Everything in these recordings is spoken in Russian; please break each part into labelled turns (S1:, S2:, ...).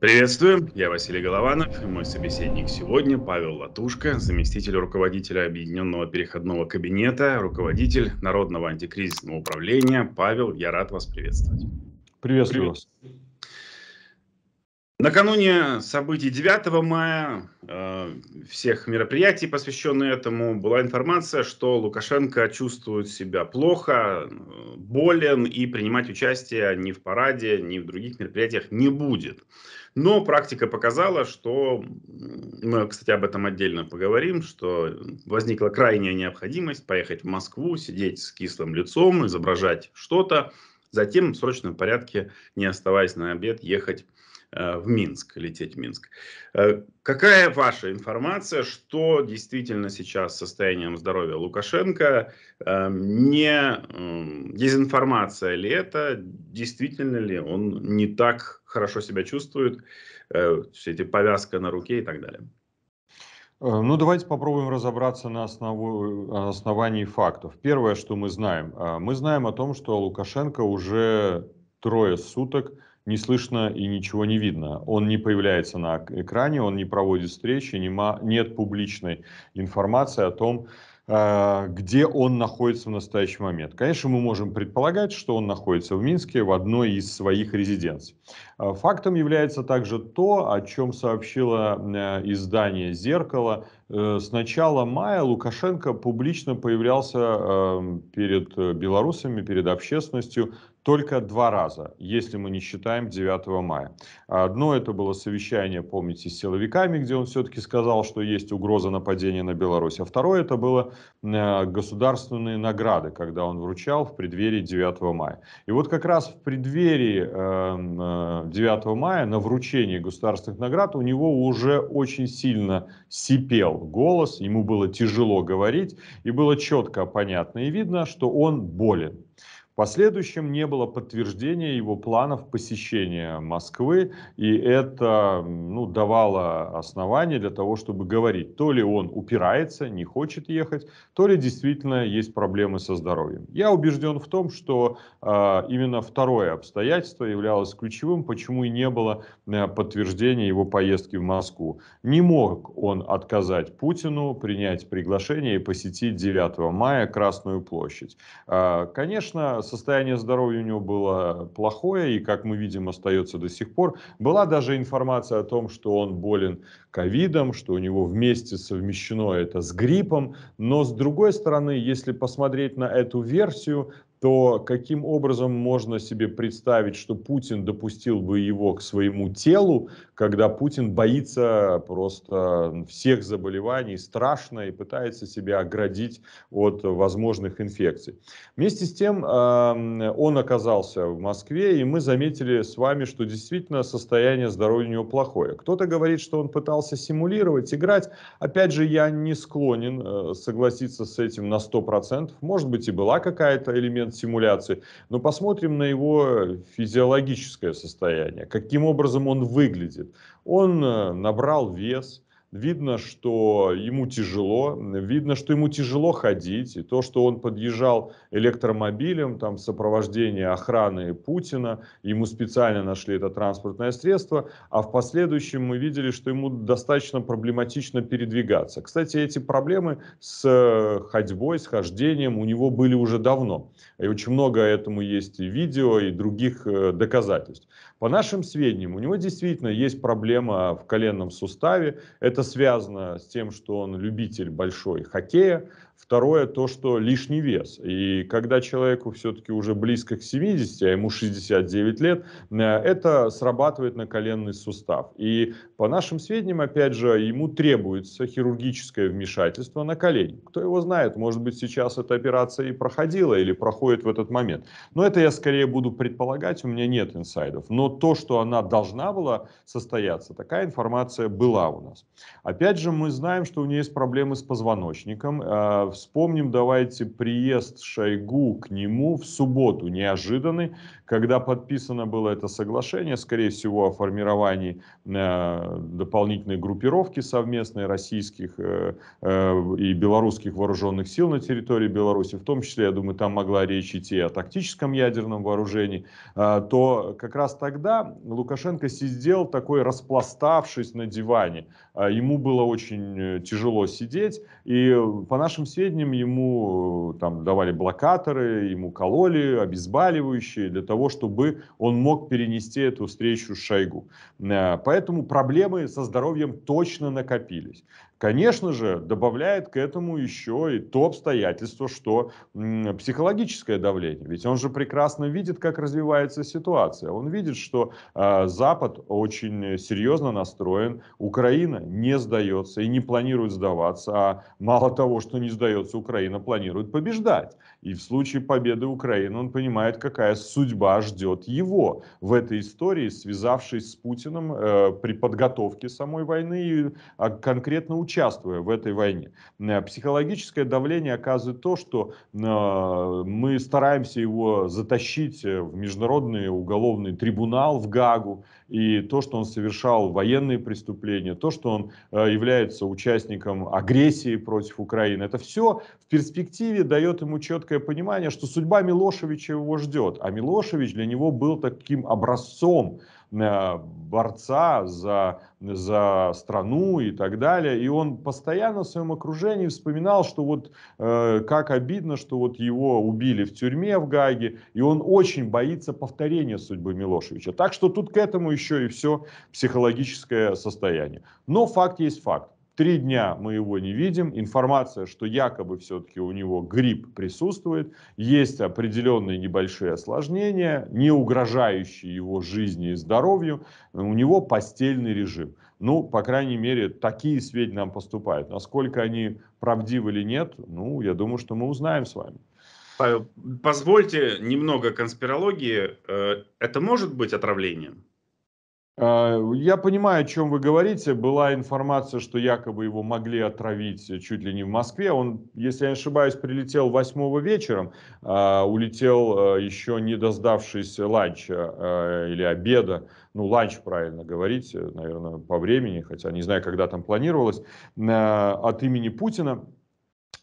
S1: Приветствую, я Василий Голованов, и мой собеседник сегодня Павел Латушка, заместитель руководителя Объединенного переходного кабинета, руководитель Народного антикризисного управления. Павел, я рад вас приветствовать. Приветствую Привет. вас. Накануне событий 9 мая, э, всех мероприятий, посвященных этому, была информация, что Лукашенко чувствует себя плохо, э, болен и принимать участие ни в параде, ни в других мероприятиях не будет. Но практика показала, что, мы, кстати, об этом отдельно поговорим, что возникла крайняя необходимость поехать в Москву, сидеть с кислым лицом, изображать что-то, затем в срочном порядке, не оставаясь на обед, ехать Э, в Минск, лететь в Минск. Э, какая ваша информация, что действительно сейчас состоянием здоровья Лукашенко? Эм, не эм, дезинформация ли это? Действительно ли он не так хорошо себя чувствует? Э, все эти повязка на руке и так далее.
S2: Ну, давайте попробуем разобраться на основу, основании фактов. Первое, что мы знаем. Мы знаем о том, что Лукашенко уже трое суток – не слышно и ничего не видно. Он не появляется на экране, он не проводит встречи, нема, нет публичной информации о том, э, где он находится в настоящий момент. Конечно, мы можем предполагать, что он находится в Минске в одной из своих резиденций. Э, фактом является также то, о чем сообщило э, издание «Зеркало». С начала мая Лукашенко публично появлялся перед белорусами, перед общественностью только два раза, если мы не считаем 9 мая. Одно это было совещание, помните, с силовиками, где он все-таки сказал, что есть угроза нападения на Беларусь. А второе это было э, государственные награды, когда он вручал в преддверии 9 мая. И вот как раз в преддверии 9 эм, э, мая на вручение государственных наград у него уже очень сильно сипел голос, ему было тяжело говорить, и было четко понятно и видно, что он болен последующем не было подтверждения его планов посещения Москвы, и это ну, давало основание для того, чтобы говорить, то ли он упирается, не хочет ехать, то ли действительно есть проблемы со здоровьем. Я убежден в том, что э, именно второе обстоятельство являлось ключевым, почему и не было э, подтверждения его поездки в Москву. Не мог он отказать Путину принять приглашение и посетить 9 мая Красную площадь. Э, конечно, состояние здоровья у него было плохое, и, как мы видим, остается до сих пор. Была даже информация о том, что он болен ковидом, что у него вместе совмещено это с гриппом. Но, с другой стороны, если посмотреть на эту версию, то каким образом можно себе представить, что Путин допустил бы его к своему телу, когда Путин боится просто всех заболеваний, страшно и пытается себя оградить от возможных инфекций. Вместе с тем он оказался в Москве, и мы заметили с вами, что действительно состояние здоровья у него плохое. Кто-то говорит, что он пытался симулировать, играть. Опять же, я не склонен э, согласиться с этим на 100%. Может быть, и была какая-то элемент элемент симуляции, но посмотрим на его физиологическое состояние, каким образом он выглядит. Он э, набрал вес, Видно, что ему тяжело, видно, что ему тяжело ходить. И то, что он подъезжал электромобилем там, в сопровождении охраны Путина, ему специально нашли это транспортное средство, а в последующем мы видели, что ему достаточно проблематично передвигаться. Кстати, эти проблемы с э, ходьбой, с хождением у него были уже давно. И очень много этому есть и видео, и других э, доказательств. По нашим сведениям, у него действительно есть проблема в коленном суставе. Это это связано с тем, что он любитель большой хоккея, Второе, то, что лишний вес. И когда человеку все-таки уже близко к 70, а ему 69 лет, э, это срабатывает на коленный сустав. И по нашим сведениям, опять же, ему требуется хирургическое вмешательство на колени. Кто его знает, может быть, сейчас эта операция и проходила или проходит в этот момент. Но это я скорее буду предполагать, у меня нет инсайдов. Но то, что она должна была состояться, такая информация была у нас. Опять же, мы знаем, что у нее есть проблемы с позвоночником э, Вспомним, давайте, приезд Шойгу к нему в субботу, неожиданный, когда подписано было это соглашение, скорее всего, о формировании э, дополнительной группировки совместной российских э, э, и белорусских вооруженных сил на территории Беларуси, в том числе, я думаю, там могла речь идти о тактическом ядерном вооружении, то как раз тогда Лукашенко сидел такой распластавшись на диване, а, ему было очень э, тяжело сидеть, и э, по нашим сведениям ему э, там давали блокаторы, ему кололи обезболивающие для того, чтобы он мог перенести эту встречу с Шойгу. Поэтому проблемы со здоровьем точно накопились. Конечно же, добавляет к этому еще и то обстоятельство, что психологическое давление. Ведь он же прекрасно видит, как развивается ситуация. Он видит, что э, Запад очень серьезно настроен, Украина не сдается и не планирует сдаваться, а мало того, что не сдается, Украина планирует побеждать. И в случае победы Украины он понимает, какая судьба ждет его в этой истории, связавшись с Путиным э, при подготовке самой войны и а, конкретно участвуя в этой войне. Э, психологическое давление оказывает то, что э, мы стараемся его затащить э, в международный уголовный трибунал в Гагу, и то, что он совершал военные преступления, то, что он является участником агрессии против Украины, это все в перспективе дает ему четкое понимание, что судьба Милошевича его ждет, а Милошевич для него был таким образцом, Э, борца за, за страну и так далее. И он постоянно в своем окружении вспоминал, что вот э, как обидно, что вот его убили в тюрьме в Гаге. И он очень боится повторения судьбы Милошевича. Так что тут к этому еще и все психологическое состояние. Но факт есть факт. Три дня мы его не видим. Информация, что якобы все-таки у него грипп присутствует. Есть определенные небольшие осложнения, не угрожающие его жизни и здоровью. У него постельный режим. Ну, по крайней мере, такие сведения нам поступают. Насколько они правдивы или нет, ну, я думаю, что мы узнаем с вами.
S1: Павел, позвольте немного конспирологии. Э, это может быть отравлением?
S2: А, я понимаю, о чем вы говорите. Была информация, что якобы его могли отравить чуть ли не в Москве. Он, если я не ошибаюсь, прилетел 8 вечером, а, улетел а, еще не доздавшись ланча или обеда. Ну, ланч правильно говорить, наверное, по времени, хотя не знаю, когда там планировалось, от имени Путина.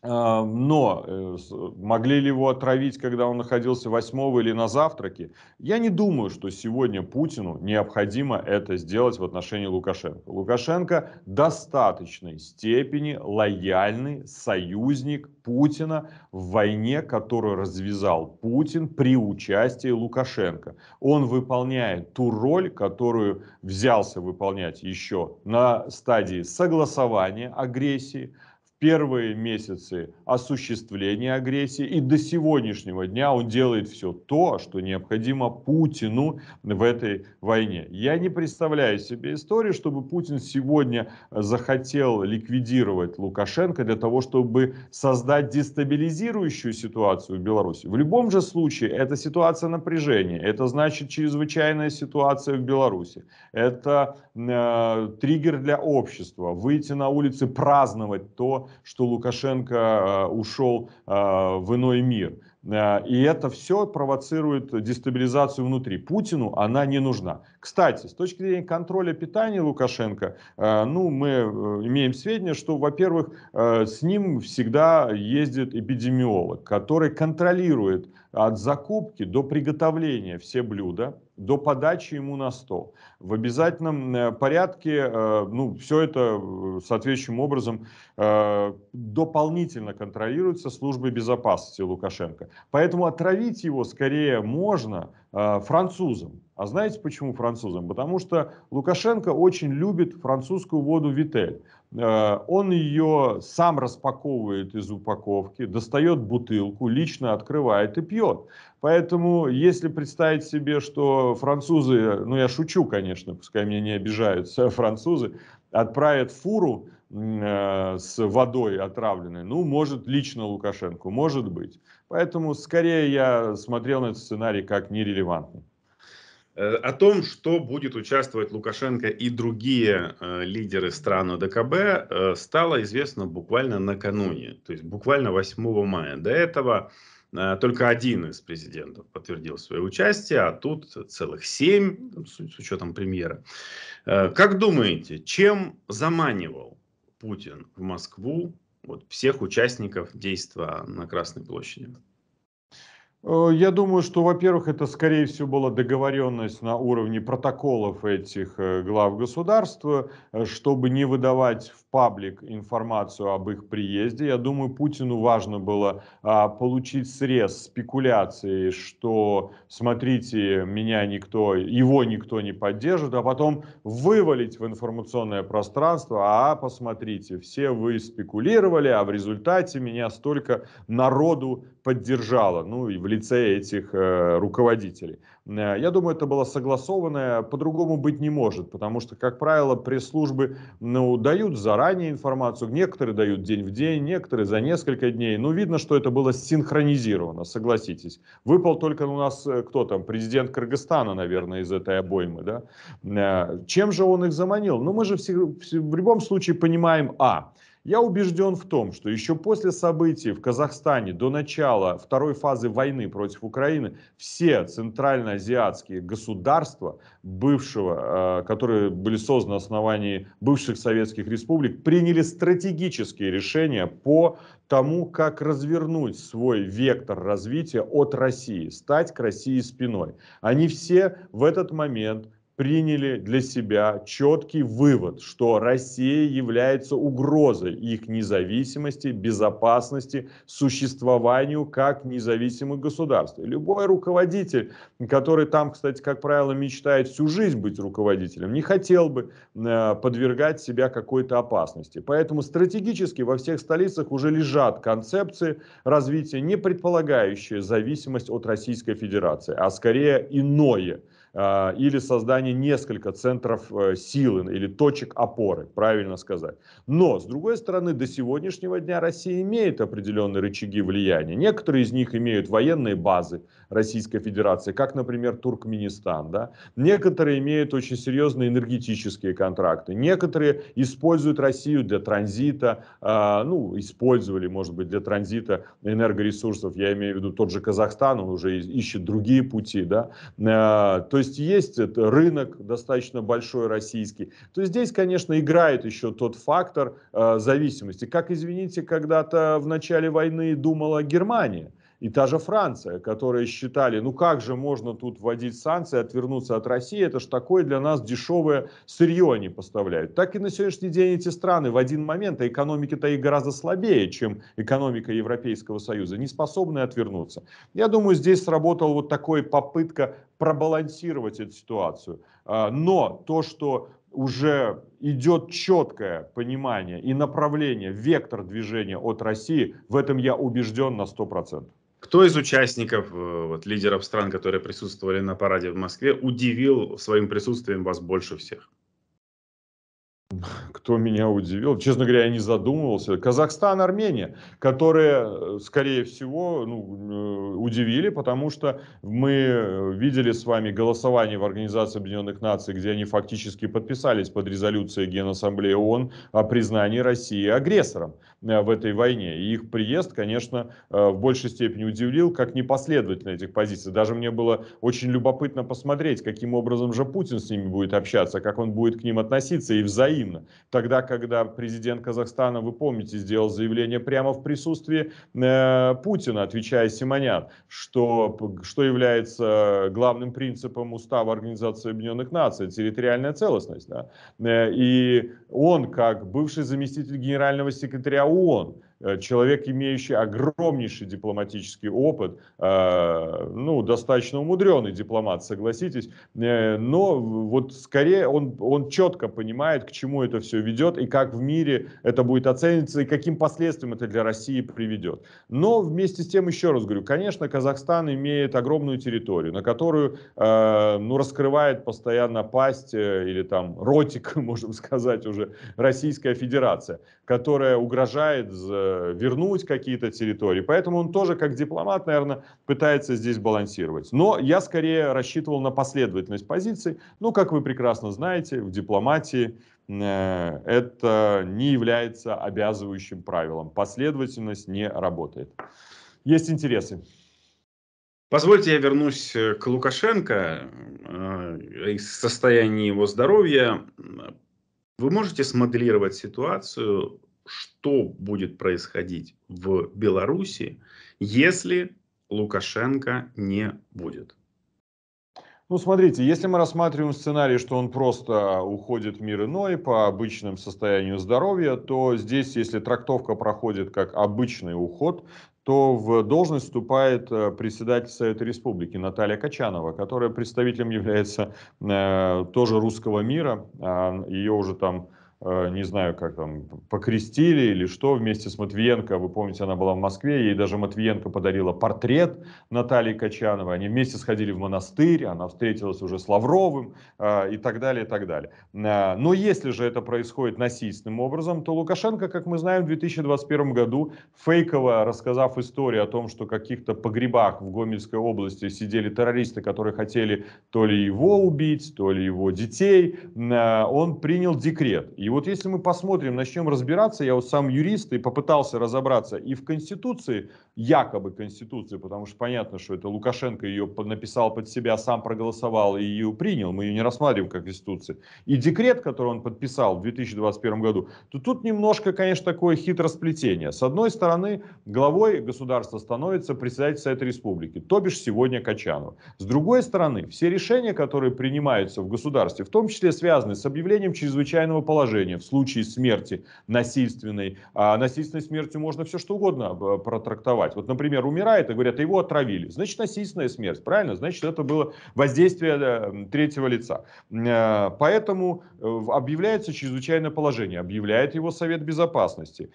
S2: А, но э, могли ли его отравить, когда он находился восьмого или на завтраке? Я не думаю, что сегодня Путину необходимо это сделать в отношении Лукашенко. Лукашенко в достаточной степени лояльный союзник Путина в войне, которую развязал Путин при участии Лукашенко. Он выполняет ту роль, которую взялся выполнять еще на стадии согласования агрессии, первые месяцы осуществления агрессии, и до сегодняшнего дня он делает все то, что необходимо Путину в этой войне. Я не представляю себе истории, чтобы Путин сегодня э, захотел ликвидировать Лукашенко для того, чтобы создать дестабилизирующую ситуацию в Беларуси. В любом же случае, это ситуация напряжения, это значит чрезвычайная ситуация в Беларуси, это э, триггер для общества, выйти на улицы праздновать то, что Лукашенко э, ушел э, в иной мир. Э, и это все провоцирует дестабилизацию внутри. Путину она не нужна. Кстати, с точки зрения контроля питания Лукашенко, ну, мы имеем сведения, что, во-первых, с ним всегда ездит эпидемиолог, который контролирует от закупки до приготовления все блюда, до подачи ему на стол. В обязательном э, порядке, э, ну, все это э, соответствующим образом дополнительно контролируется службой безопасности Лукашенко. Поэтому отравить его скорее можно французам, а знаете почему французам? Потому что Лукашенко очень любит французскую воду Витель. Э, он ее сам распаковывает из упаковки, достает бутылку, лично открывает и пьет. Поэтому, если представить себе, что французы, ну я шучу, конечно, пускай меня не обижаются, французы отправят фуру э, с водой отравленной, ну, может, лично Лукашенко, может быть. Поэтому, скорее, я смотрел на этот
S1: сценарий как нерелевантный. Э, о том, что будет участвовать Лукашенко и другие э, лидеры стран ОДКБ, э, стало известно буквально накануне, то есть буквально 8 мая. До этого только один из президентов подтвердил свое участие, а тут целых семь, с учетом премьера. Как думаете, чем заманивал Путин в Москву вот, всех участников действия на Красной площади?
S2: Э, я думаю, что, во-первых, это, скорее всего, была договоренность на уровне протоколов этих э, глав государства, э, чтобы не выдавать в паблик информацию об их приезде. Я думаю, Путину важно было а, получить срез спекуляции, что, смотрите, меня никто, его никто не поддержит, а потом вывалить в информационное пространство, а посмотрите, все вы спекулировали, а в результате меня столько народу поддержала, ну и в лице этих э, руководителей. Э, я думаю, это было согласованное, по-другому быть не может, потому что, как правило, пресс-службы ну, дают заранее информацию, некоторые дают день в день, некоторые за несколько дней. Ну, видно, что это было синхронизировано, согласитесь. Выпал только у нас, э, кто там, президент Кыргызстана, наверное, из этой обоймы, да? Э, чем же он их заманил? Ну, мы же все, в любом случае понимаем, а, я убежден в том, что еще после событий в Казахстане до начала второй фазы войны против Украины все центральноазиатские государства бывшего, э, которые были созданы на основании бывших советских республик, приняли стратегические решения по тому, как развернуть свой вектор развития от России, стать к России спиной. Они все в этот момент приняли для себя четкий вывод, что Россия является угрозой их независимости, безопасности, существованию как независимых государств. любой руководитель, который там, кстати, как правило, мечтает всю жизнь быть руководителем, не хотел бы э, подвергать себя какой-то опасности. Поэтому стратегически во всех столицах уже лежат концепции развития, не предполагающие зависимость от Российской Федерации, а скорее иное – а, или создание несколько центров э, силы или точек опоры, правильно сказать. Но, с другой стороны, до сегодняшнего дня Россия имеет определенные рычаги влияния. Некоторые из них имеют военные базы Российской Федерации, как, например, Туркменистан. Да? Некоторые имеют очень серьезные энергетические контракты. Некоторые используют Россию для транзита, а, ну, использовали, может быть, для транзита энергоресурсов. Я имею в виду тот же Казахстан, он уже ищет другие пути. Да? А, то есть есть есть это рынок достаточно большой российский, то здесь, конечно, играет еще тот фактор э, зависимости. Как, извините, когда-то в начале войны думала Германия – и та же Франция, которые считали, ну как же можно тут вводить санкции, отвернуться от России, это ж такое для нас дешевое сырье они поставляют. Так и на сегодняшний день эти страны в один момент, а экономики-то их гораздо слабее, чем экономика Европейского Союза, не способны отвернуться. Я думаю, здесь сработала вот такая попытка пробалансировать эту ситуацию. А, но то, что уже идет четкое понимание и направление, вектор движения от
S1: России, в этом я убежден на 100%. Кто из участников, э, вот, лидеров стран, которые присутствовали на параде в Москве, удивил своим присутствием вас больше всех?
S2: кто меня удивил. Честно говоря, я не задумывался. Казахстан, Армения, которые, э, скорее всего, ну, э, удивили, потому что мы э, видели с вами голосование в Организации Объединенных Наций, где они фактически подписались под резолюцией Генассамблеи ООН о признании России агрессором в этой войне. И их приезд, конечно, в большей степени удивил, как непоследовательно этих позиций. Даже мне было очень любопытно посмотреть, каким образом же Путин с ними будет общаться, как он будет к ним относиться и взаимно Путина. Тогда, когда президент Казахстана, вы помните, сделал заявление прямо в присутствии э, Путина, отвечая Симонян, что, что является главным принципом устава Организации Объединенных Наций, территориальная целостность. Да? Э, и он, как бывший заместитель генерального секретаря ООН, Э, человек, имеющий огромнейший дипломатический опыт, э, ну, достаточно умудренный дипломат, согласитесь, э, но вот скорее он, он четко понимает, к чему это все ведет и как в мире это будет оцениться и каким последствиям это для России приведет. Но вместе с тем, еще раз говорю, конечно, Казахстан имеет огромную территорию, на которую, ну, раскрывает постоянно пасть или там ротик, можем сказать уже, Российская Федерация которая угрожает э, вернуть какие-то территории. Поэтому он тоже, как дипломат, наверное, пытается здесь балансировать. Но я скорее рассчитывал на последовательность позиций. Ну, как вы прекрасно знаете, в дипломатии э, это не является обязывающим правилом. Последовательность
S1: не работает. Есть интересы. Позвольте, я вернусь э, к Лукашенко и состоянию его здоровья. Вы можете смоделировать ситуацию, что будет происходить в Беларуси, если Лукашенко не будет?
S2: Ну, смотрите, если мы рассматриваем сценарий, что он просто уходит в мир иной по обычным состоянию здоровья, то здесь, если трактовка проходит как обычный уход, то в должность вступает э, председатель Совета Республики Наталья Качанова, которая представителем является э, тоже русского мира. А, Ее уже там Э, не знаю, как там, покрестили или что вместе с Матвиенко. Вы помните, она была в Москве, ей даже Матвиенко подарила портрет Натальи Качановой. Они вместе сходили в монастырь, она встретилась уже с Лавровым э, и так далее, и так далее. Э, но если же это происходит насильственным образом, то Лукашенко, как мы знаем, в 2021 году, фейково рассказав историю о том, что каких-то погребах в Гомельской области сидели террористы, которые хотели то ли его убить, то ли его детей, он принял декрет. И вот если мы посмотрим, начнем разбираться, я вот сам юрист и попытался разобраться и в Конституции, якобы Конституции, потому что понятно, что это Лукашенко ее написал под себя, сам проголосовал и ее принял, мы ее не рассматриваем как Конституцию, и декрет, который он подписал в 2021 году, то тут немножко, конечно, такое хитросплетение. С одной стороны, главой государства становится председатель Совета Республики, то бишь сегодня Качанов. С другой стороны, все решения, которые принимаются в государстве, в том числе связаны с объявлением чрезвычайного положения, положение. В случае смерти насильственной, а насильственной смертью можно все что угодно э, протрактовать. Вот, например, умирает и говорят, его отравили. Значит, насильственная смерть, правильно? Значит, это было воздействие э, третьего лица. Э, поэтому объявляется чрезвычайное положение, объявляет его Совет Безопасности,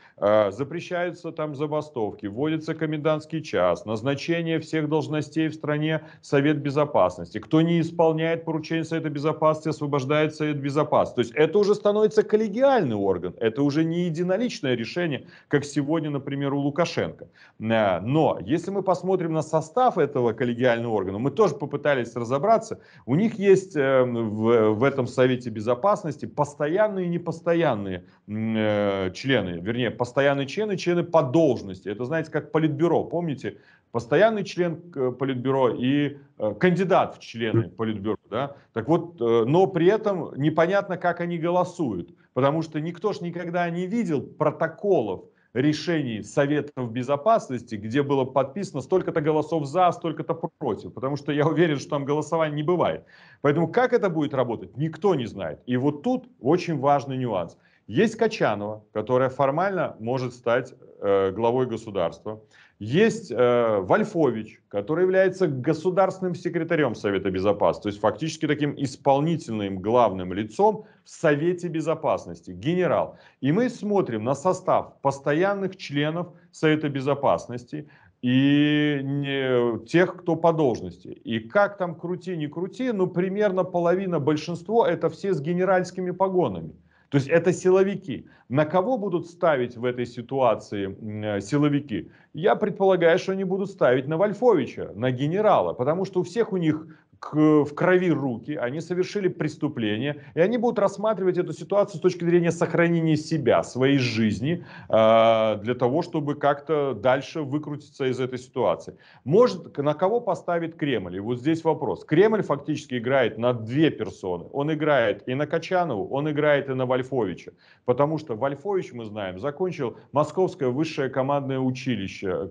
S2: запрещаются там забастовки, вводится комендантский час, назначение всех должностей в стране Совет Безопасности. Кто не исполняет поручение Совета Безопасности, освобождает Совет Безопасности. То есть это уже становится коллегиальный орган, это уже не единоличное решение, как сегодня, например, у Лукашенко. Э, но если мы посмотрим на состав этого коллегиального органа, мы тоже попытались разобраться, у них есть э, в, в этом Совете Безопасности постоянные и непостоянные э, члены, вернее, постоянные члены, члены по должности. Это, знаете, как политбюро, помните? Постоянный член политбюро и кандидат в члены политбюро. Да? Так вот, но при этом непонятно, как они голосуют потому что никто ж никогда не видел протоколов решений Советов Безопасности, где было подписано столько-то голосов за, столько-то против, потому что я уверен, что там голосования не бывает. Поэтому как это будет работать, никто не знает. И вот тут очень важный нюанс – есть Качанова, которая формально может стать э, главой государства. Есть э, Вольфович, который является государственным секретарем Совета Безопасности, то есть фактически таким исполнительным главным лицом в Совете Безопасности, генерал. И мы смотрим на состав постоянных членов Совета Безопасности, и тех, кто по должности. И как там крути, не крути, ну примерно половина, большинство это все с генеральскими погонами. То есть это силовики. На кого будут ставить в этой ситуации э, силовики? Я предполагаю, что они будут ставить на Вольфовича, на генерала, потому что у всех у них в крови руки, они совершили преступление, и они будут рассматривать эту ситуацию с точки зрения сохранения себя, своей жизни, а, для того, чтобы как-то дальше выкрутиться из этой ситуации. Может, на кого поставит Кремль? И вот здесь вопрос. Кремль фактически играет на две персоны. Он играет и на Качанову, он играет и на Вольфовича. Потому что Вольфович, мы знаем, закончил Московское высшее командное училище,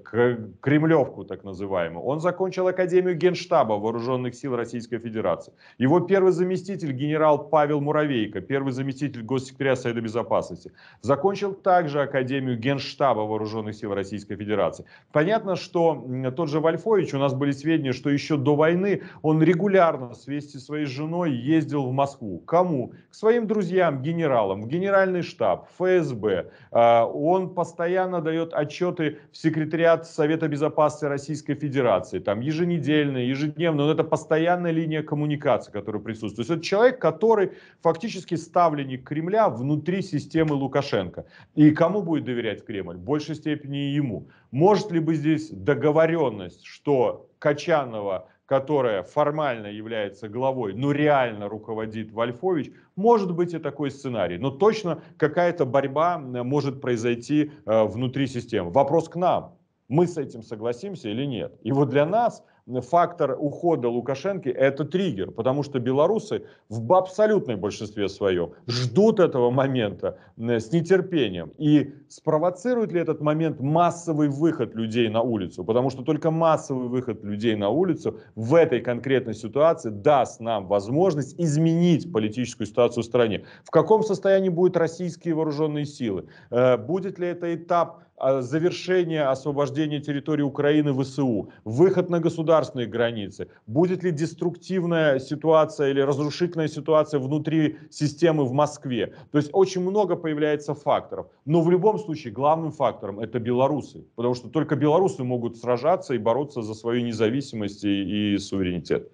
S2: Кремлевку так называемую. Он закончил Академию Генштаба Вооруженных сил Российской Федерации. Его первый заместитель, генерал Павел Муравейко, первый заместитель госсекретаря Совета Безопасности, закончил также Академию Генштаба Вооруженных сил Российской Федерации. Понятно, что тот же Вольфович, у нас были сведения, что еще до войны он регулярно с вместе своей женой ездил в Москву. Кому? К своим друзьям, генералам, в генеральный штаб, ФСБ. А, он постоянно дает отчеты в секретариат Совета Безопасности Российской Федерации, там еженедельно, ежедневно. он это постоянно постоянная линия коммуникации, которая присутствует. То есть это человек, который фактически ставленник Кремля внутри системы Лукашенко. И кому будет доверять Кремль? В большей степени ему. Может ли быть здесь договоренность, что Качанова которая формально является главой, но реально руководит Вольфович, может быть и такой сценарий. Но точно какая-то борьба э, может произойти э, внутри системы. Вопрос к нам. Мы с этим согласимся или нет? И вот для нас фактор ухода Лукашенко – это триггер, потому что белорусы в абсолютной большинстве своем ждут этого момента э, с нетерпением. И спровоцирует ли этот момент массовый выход людей на улицу? Потому что только массовый выход людей на улицу в этой конкретной ситуации даст нам возможность изменить политическую ситуацию в стране. В каком состоянии будут российские вооруженные силы? Э, будет ли это этап завершение освобождения территории Украины в ВСУ, выход на государственные границы, будет ли деструктивная ситуация или разрушительная ситуация внутри системы в Москве. То есть очень много появляется факторов. Но в любом случае главным фактором это белорусы, потому что только белорусы могут сражаться и бороться за свою независимость и суверенитет.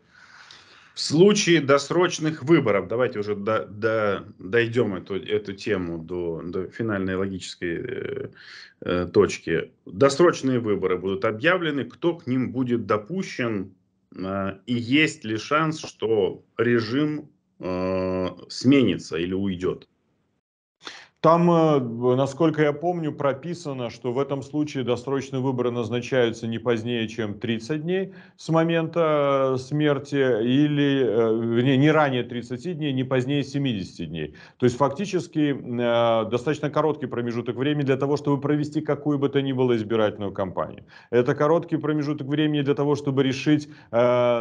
S1: В случае досрочных выборов, давайте уже до, до, дойдем эту, эту тему до, до финальной логической э, э, точки. Досрочные выборы будут объявлены, кто к ним будет допущен, э, и есть ли шанс, что режим э, сменится или уйдет?
S2: Там, э, насколько я помню, прописано, что в этом случае досрочные выборы назначаются не позднее, чем 30 дней с момента э, смерти, или э, не, не ранее 30 дней, не позднее 70 дней. То есть фактически достаточно короткий промежуток времени для того, чтобы провести какую бы то ни было избирательную кампанию. Это короткий промежуток времени для того, чтобы решить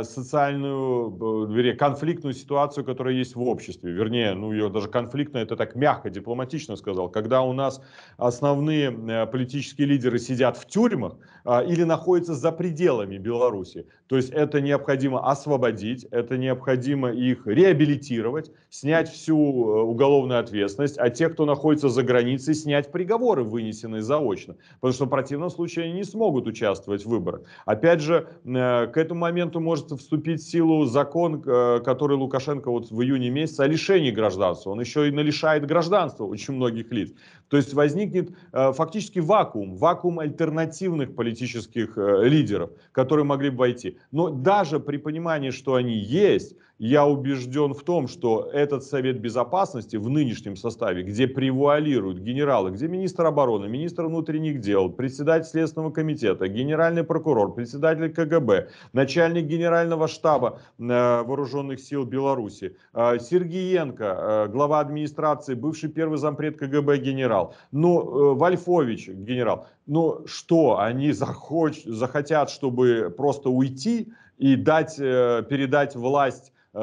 S2: социальную, вернее, конфликтную ситуацию, которая есть в обществе. Вернее, ну ее даже конфликтно, это так мягко, дипломатично точно сказал, когда у нас основные э, политические лидеры сидят в тюрьмах а, или находятся за пределами Беларуси. То есть это необходимо освободить, это необходимо их реабилитировать, снять всю э, уголовную ответственность, а те, кто находится за границей, снять приговоры, вынесенные заочно. Потому что в противном случае они не смогут участвовать в выборах. Опять же, э, к этому моменту может вступить в силу закон, который Лукашенко вот в июне месяце о лишении гражданства. Он еще и налишает гражданство очень много многих лиц. То есть возникнет э, фактически вакуум, вакуум альтернативных политических э, лидеров, которые могли бы войти. Но даже при понимании, что они есть, я убежден в том, что этот Совет Безопасности в нынешнем составе, где превуалируют генералы, где министр обороны, министр внутренних дел, председатель Следственного комитета, генеральный прокурор, председатель КГБ, начальник генерального штаба э, Вооруженных сил Беларуси, Сергеенко, глава администрации, бывший первый зампред КГБ генерал, генерал, ну, э, Вольфович генерал, ну, что, они захоч, захотят, чтобы просто уйти и дать, э, передать власть, э,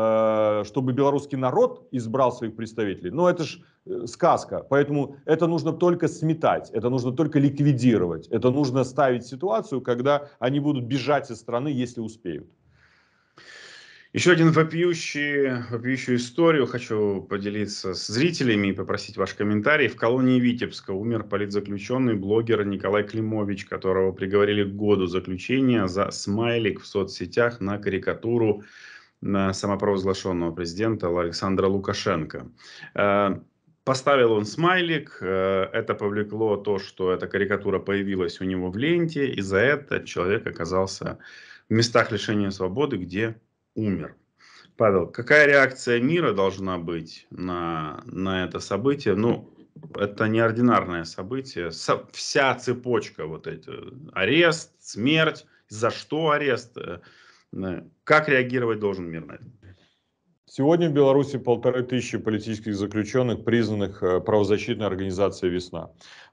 S2: чтобы белорусский народ избрал своих представителей? Ну, это ж сказка. Поэтому это нужно только сметать, это нужно только ликвидировать, это нужно ставить ситуацию, когда они будут бежать из страны, если успеют.
S1: Еще один вопиющий, вопиющую историю хочу поделиться с зрителями и попросить ваш комментарий. В колонии Витебска умер политзаключенный блогер Николай Климович, которого приговорили к году заключения за смайлик в соцсетях на карикатуру на самопровозглашенного президента Александра Лукашенко. Э, поставил он смайлик, э, это повлекло то, что эта карикатура появилась у него в ленте, и за это человек оказался в местах лишения свободы, где умер. Павел, какая реакция мира должна быть на, на это событие? Ну, это неординарное событие. Со, вся цепочка вот эти, арест, смерть, за что арест, э, э, как реагировать должен мир на это? Сегодня в
S2: Беларуси полторы тысячи политических заключенных, признанных э, правозащитной организацией «Весна».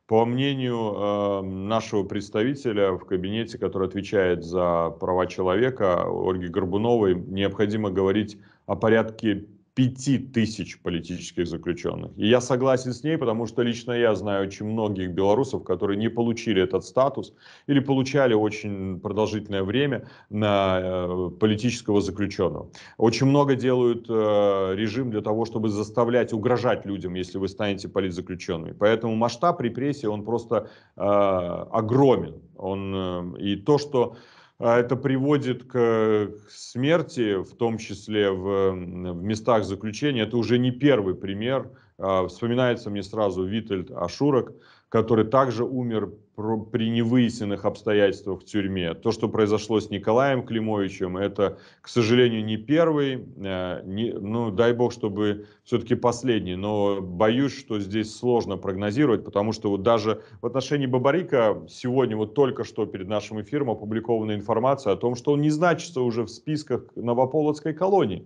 S2: По мнению э, нашего представителя в кабинете, который отвечает за права человека, Ольги Горбуновой, необходимо говорить о порядке пяти тысяч политических заключенных. И я согласен с ней, потому что лично я знаю очень многих белорусов, которые не получили этот статус или получали очень продолжительное время на э, политического заключенного. Очень много делают э, режим для того, чтобы заставлять угрожать людям, если вы станете политзаключенными. Поэтому масштаб репрессий, он просто э, огромен. Он, и то, что а это приводит к смерти, в том числе в, в местах заключения. Это уже не первый пример. А, вспоминается мне сразу Витальд Ашурок, который также умер при невыясненных обстоятельствах в тюрьме. То, что произошло с Николаем Климовичем, это, к сожалению, не первый, э, не, ну, дай бог, чтобы все-таки последний, но боюсь, что здесь сложно прогнозировать, потому что вот даже в отношении Бабарика сегодня вот только что перед нашим эфиром опубликована информация о том, что он не значится уже в списках Новополоцкой колонии.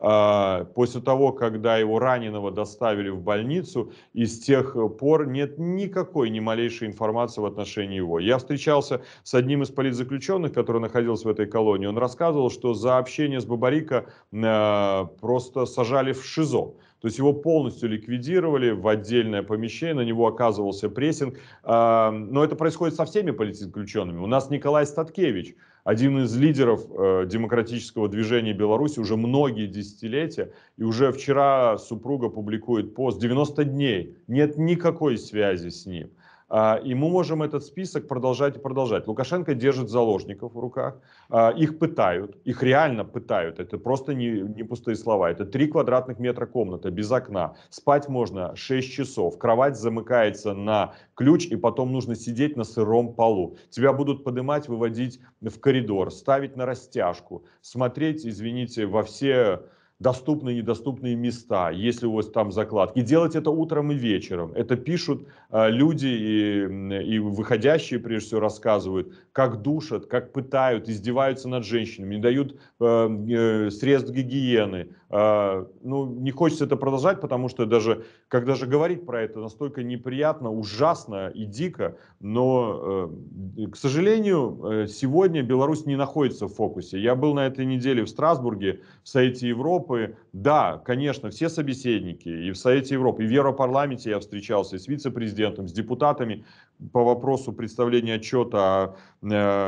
S2: А, после того, когда его раненого доставили в больницу, и с тех пор нет никакой, ни малейшей информации в отношении его. Я встречался с одним из политзаключенных, который находился в этой колонии. Он рассказывал, что за общение с Бабарико а, просто сажали в ШИЗО. То есть его полностью ликвидировали в отдельное помещение, на него оказывался прессинг. Но это происходит со всеми политзаключенными. У нас Николай Статкевич, один из лидеров э, демократического движения Беларуси уже многие десятилетия, и уже вчера супруга публикует пост «90 дней, нет никакой связи с ним». А, и мы можем этот список продолжать и продолжать. Лукашенко держит заложников в руках, а, их пытают, их реально пытают. Это просто не, не пустые слова. Это три квадратных метра комната без окна. Спать можно 6 часов. Кровать замыкается на ключ, и потом нужно сидеть на сыром полу. Тебя будут поднимать, выводить в коридор, ставить на растяжку, смотреть, извините, во все доступные и недоступные места, если у вас там закладки. Делать это утром и вечером. Это пишут э, люди и, и выходящие, прежде всего, рассказывают, как душат, как пытают, издеваются над женщинами, не дают э, э, средств гигиены. Э, ну, не хочется это продолжать, потому что даже, как даже говорить про это, настолько неприятно, ужасно и дико, но, э, к сожалению, э, сегодня Беларусь не находится в фокусе. Я был на этой неделе в Страсбурге, в Совете Европы, Европы, да, конечно, все собеседники и в Совете Европы, и в Европарламенте я встречался и с вице-президентом, с депутатами по вопросу представления отчета о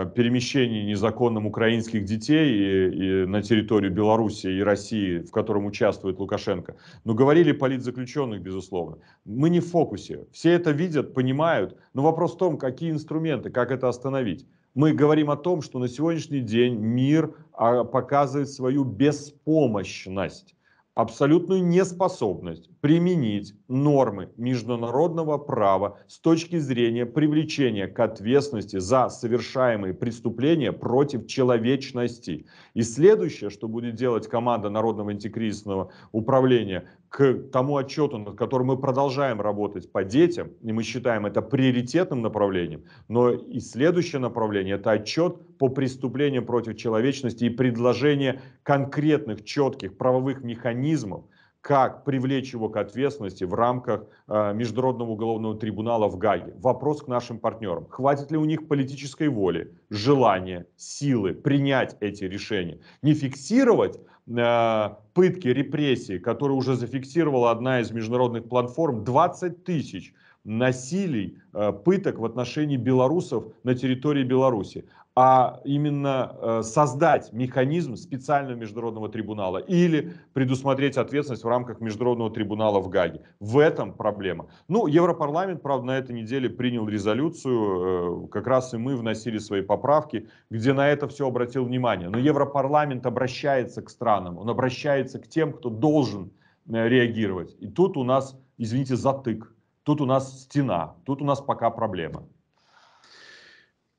S2: э, перемещении незаконным украинских детей и, и на территорию Беларуси и России, в котором участвует Лукашенко. Но говорили политзаключенных, безусловно. Мы не в фокусе. Все это видят, понимают. Но вопрос в том, какие инструменты, как это остановить мы говорим о том, что на сегодняшний день мир а, показывает свою беспомощность, абсолютную неспособность применить нормы международного права с точки зрения привлечения к ответственности за совершаемые преступления против человечности. И следующее, что будет делать команда Народного антикризисного управления к тому отчету, над которым мы продолжаем работать по детям, и мы считаем это приоритетным направлением, но и следующее направление – это отчет по преступлениям против человечности и предложение конкретных, четких правовых механизмов – как привлечь его к ответственности в рамках э, Международного уголовного трибунала в Гаге. Вопрос к нашим партнерам. Хватит ли у них политической воли, желания, силы принять эти решения? Не фиксировать э, пытки, репрессии, которые уже зафиксировала одна из международных платформ, 20 тысяч насилий, э, пыток в отношении белорусов на территории Беларуси а именно э, создать механизм специального международного трибунала или предусмотреть ответственность в рамках международного трибунала в Гаге. В этом проблема. Ну, Европарламент, правда, на этой неделе принял резолюцию, э, как раз и мы вносили свои поправки, где на это все обратил внимание. Но Европарламент обращается к странам, он обращается к тем, кто должен э, реагировать. И тут у нас, извините, затык, тут у нас стена, тут у нас пока проблема.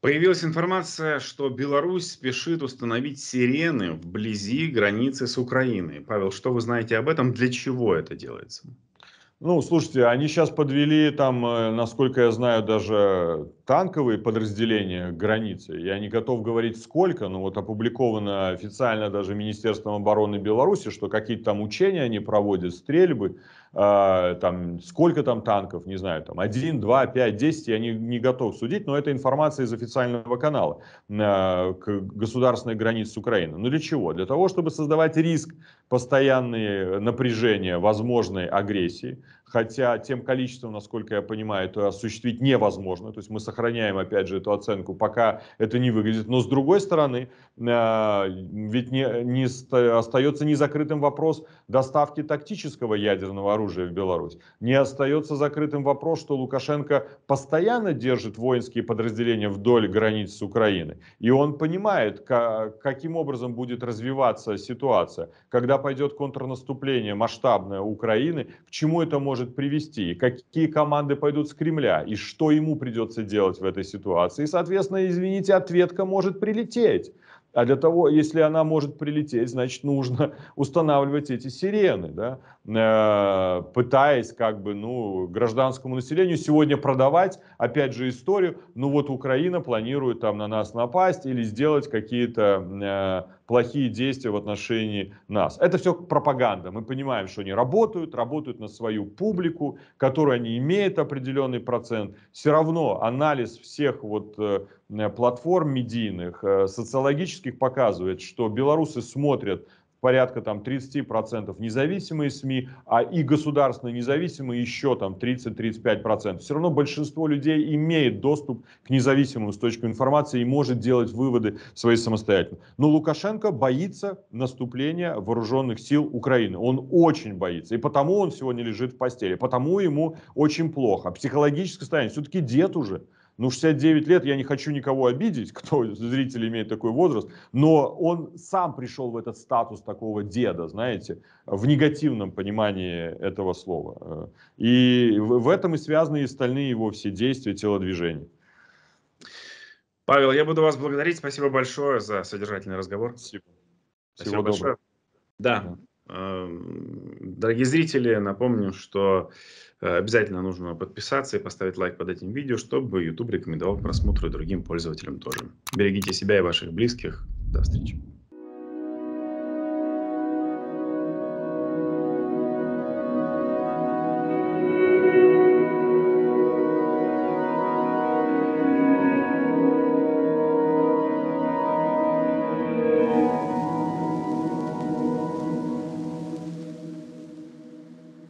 S1: Появилась информация, что Беларусь спешит установить сирены вблизи границы с Украиной. Павел, что вы знаете об этом? Для чего это делается? Ну, слушайте,
S2: они сейчас подвели там, э, насколько я знаю, даже танковые подразделения к границе. Я не готов говорить сколько, но вот опубликовано официально даже Министерством обороны Беларуси, что какие-то там учения они проводят, стрельбы. А, там, сколько там танков, не знаю, там, 1, 2, 5, 10, я не, не готов судить, но это информация из официального канала э, к государственной границе с Украиной. Ну, для чего? Для того, чтобы создавать риск постоянные э, напряжения возможной агрессии, хотя тем количеством, насколько я понимаю, это осуществить невозможно. То есть мы сохраняем, опять же, эту оценку, пока это не выглядит. Но с другой стороны, э, ведь не, не остается незакрытым вопрос доставки тактического ядерного оружия в Беларусь. Не остается закрытым вопрос, что Лукашенко постоянно держит воинские подразделения вдоль границ с Украиной. И он понимает, каким образом будет развиваться ситуация, когда пойдет контрнаступление масштабное Украины, к чему это может может привести, какие команды пойдут с Кремля и что ему придется делать в этой ситуации. И, соответственно, извините, ответка может прилететь. А для того, если она может прилететь, значит, нужно устанавливать эти сирены, да, э, пытаясь как бы, ну, гражданскому населению сегодня продавать, опять же, историю, ну вот Украина планирует там на нас напасть или сделать какие-то э, плохие действия в отношении нас. Это все пропаганда. Мы понимаем, что они работают, работают на свою публику, которую они имеют определенный процент. Все равно анализ всех вот э, платформ медийных, э, социологических показывает, что белорусы смотрят порядка там 30%, независимые СМИ, а и государственные независимые еще там 30-35%. Все равно большинство людей имеет доступ к независимым источникам информации и может делать выводы свои самостоятельно. Но Лукашенко боится наступления вооруженных сил Украины. Он очень боится. И потому он сегодня лежит в постели. Потому ему очень плохо. А психологическое состояние. Все-таки дед уже. Ну, 69 лет, я не хочу никого обидеть, кто зритель имеет такой возраст, но он сам пришел в этот статус такого деда, знаете, в негативном понимании этого слова. Э, и в этом и связаны и остальные его все действия, телодвижения.
S1: Павел, я буду вас благодарить. Спасибо большое за содержательный разговор. Спасибо.
S2: Спасибо Всего большое.
S1: Доброго. Да. Эм, дорогие зрители, напомню, что Э, обязательно нужно подписаться и поставить лайк под этим видео, чтобы YouTube рекомендовал просмотр и другим пользователям тоже. Берегите себя и ваших близких. До встречи.